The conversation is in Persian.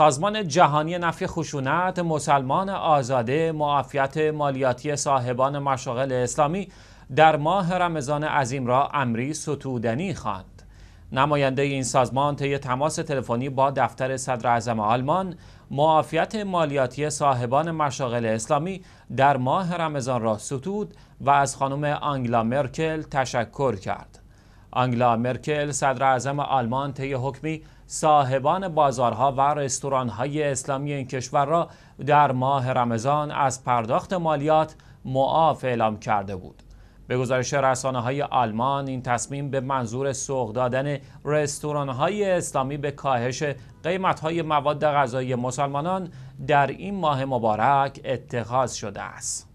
سازمان جهانی نفی خشونت مسلمان آزاده معافیت مالیاتی صاحبان مشاغل اسلامی در ماه رمضان عظیم را امری ستودنی خواند. نماینده این سازمان طی تماس تلفنی با دفتر صدر اعظم آلمان معافیت مالیاتی صاحبان مشاغل اسلامی در ماه رمضان را ستود و از خانم آنگلا مرکل تشکر کرد. آنگلا مرکل صدر اعظم آلمان طی حکمی صاحبان بازارها و رستورانهای اسلامی این کشور را در ماه رمضان از پرداخت مالیات معاف اعلام کرده بود. به گزارش رسانه های آلمان این تصمیم به منظور سوق دادن رستوران های اسلامی به کاهش قیمت های مواد غذایی مسلمانان در این ماه مبارک اتخاذ شده است.